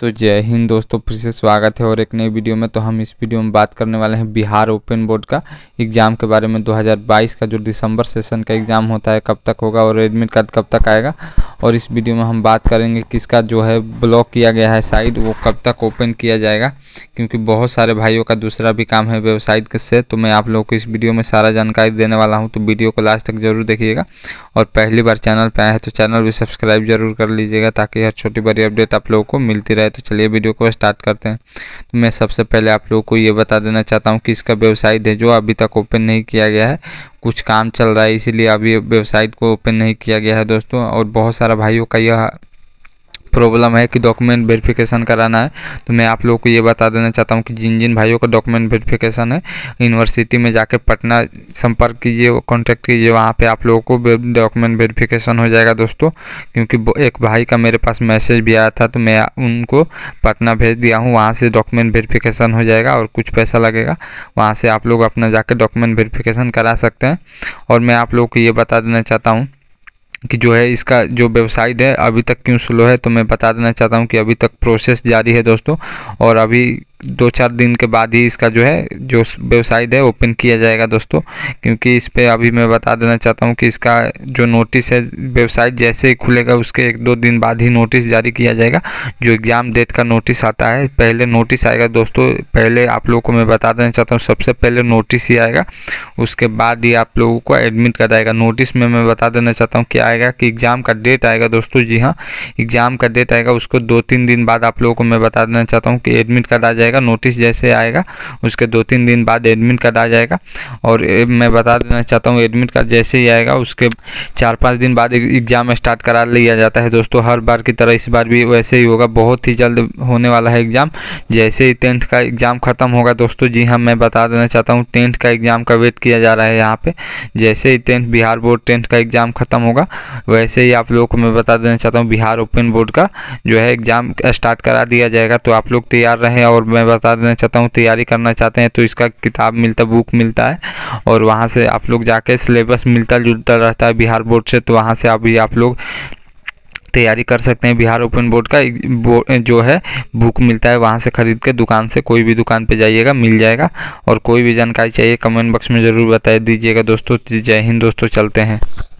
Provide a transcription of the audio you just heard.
तो जय हिंद दोस्तों फिर से स्वागत है और एक नई वीडियो में तो हम इस वीडियो में बात करने वाले हैं बिहार ओपन बोर्ड का एग्ज़ाम के बारे में 2022 का जो दिसंबर सेशन का एग्ज़ाम होता है कब तक होगा और एडमिट कार्ड कब तक आएगा और इस वीडियो में हम बात करेंगे किसका जो है ब्लॉक किया गया है साइट वो कब तक ओपन किया जाएगा क्योंकि बहुत सारे भाइयों का दूसरा भी काम है वेबसाइट से तो मैं आप लोगों को इस वीडियो में सारा जानकारी देने वाला हूँ तो वीडियो को लास्ट तक जरूर देखिएगा और पहली बार चैनल पर आए हैं तो चैनल भी सब्सक्राइब जरूर कर लीजिएगा ताकि हर छोटी बड़ी अपडेट आप लोगों को मिलती रहे तो चलिए वीडियो को स्टार्ट करते हैं तो मैं सबसे पहले आप लोगों को ये बता देना चाहता हूँ कि इसका वेबसाइट है जो अभी तक ओपन नहीं किया गया है कुछ काम चल रहा है इसीलिए अभी वेबसाइट को ओपन नहीं किया गया है दोस्तों और बहुत सारा भाइयों का यह प्रॉब्लम है कि डॉक्यूमेंट वेरिफिकेशन कराना है तो मैं आप लोगों को ये बता देना चाहता हूँ कि जिन जिन भाइयों का डॉक्यूमेंट वेरिफिकेशन है यूनिवर्सिटी में जाके पटना संपर्क कीजिए कॉन्टैक्ट कीजिए वहाँ पे आप लोगों को डॉक्यूमेंट वेरिफिकेशन हो जाएगा दोस्तों क्योंकि एक भाई का मेरे पास मैसेज भी आया था तो मैं उनको पटना भेज दिया हूँ वहाँ से डॉक्यूमेंट वेरीफिकेशन हो जाएगा और कुछ पैसा लगेगा वहाँ से आप लोग अपना जाके डॉक्यूमेंट वेरीफिकेशन करा सकते हैं और मैं आप लोग को ये बता देना चाहता हूँ कि जो है इसका जो वेबसाइट है अभी तक क्यों स्लो है तो मैं बता देना चाहता हूँ कि अभी तक प्रोसेस जारी है दोस्तों और अभी दो चार दिन के बाद ही इसका जो है जो वेबसाइट है ओपन किया जाएगा दोस्तों क्योंकि इस पर अभी मैं बता देना चाहता हूँ कि इसका जो नोटिस है वेबसाइट जैसे ही खुलेगा उसके एक दो दिन बाद ही नोटिस जारी किया जाएगा जो एग्ज़ाम डेट का नोटिस आता है पहले नोटिस आएगा दोस्तों पहले आप लोगों को मैं बता देना चाहता हूँ सबसे पहले नोटिस ही आएगा उसके बाद ही आप लोगों को एडमिट कराएगा नोटिस में मैं बता देना चाहता हूँ क्या आएगा कि एग्ज़ाम का डेट आएगा दोस्तों जी हाँ एग्ज़ाम का डेट आएगा उसको दो तीन दिन बाद आप लोगों को मैं बता देना चाहता हूँ कि एडमिट करा जाएगा जाएगा नोटिस जैसे आएगा उसके दो तीन दिन बाद एडमिट कार्ड आ जाएगा और मैं बता देना चाहता हूँ एडमिट कार्ड जैसे ही आएगा उसके चार पाँच दिन बाद एग्ज़ाम स्टार्ट करा लिया जाता है दोस्तों हर बार की तरह इस बार भी वैसे ही होगा बहुत ही जल्द होने वाला है एग्ज़ाम जैसे ही टेंथ का एग्ज़ाम ख़त्म होगा दोस्तों जी हाँ मैं बता देना चाहता हूँ टेंथ का एग्ज़ाम का वेट किया जा रहा है यहाँ पे जैसे ही टेंथ बिहार बोर्ड टेंथ का एग्ज़ाम ख़त्म होगा वैसे ही आप लोगों को मैं बता देना चाहता हूँ बिहार ओपन बोर्ड का जो है एग्ज़ाम स्टार्ट करा दिया जाएगा तो आप लोग तैयार रहें और मैं बता देना चाहता हूँ तैयारी करना चाहते हैं तो इसका किताब मिलता बुक मिलता है और वहाँ से आप लोग जाके सिलेबस मिलता जुलता रहता है बिहार बोर्ड से तो वहाँ से अभी आप लोग तैयारी कर सकते हैं बिहार ओपन बोर्ड का जो है बुक मिलता है वहाँ से ख़रीद के दुकान से कोई भी दुकान पे जाइएगा मिल जाएगा और कोई भी जानकारी चाहिए कमेंट बॉक्स में ज़रूर बता दीजिएगा दोस्तों जय हिंद दोस्तों चलते हैं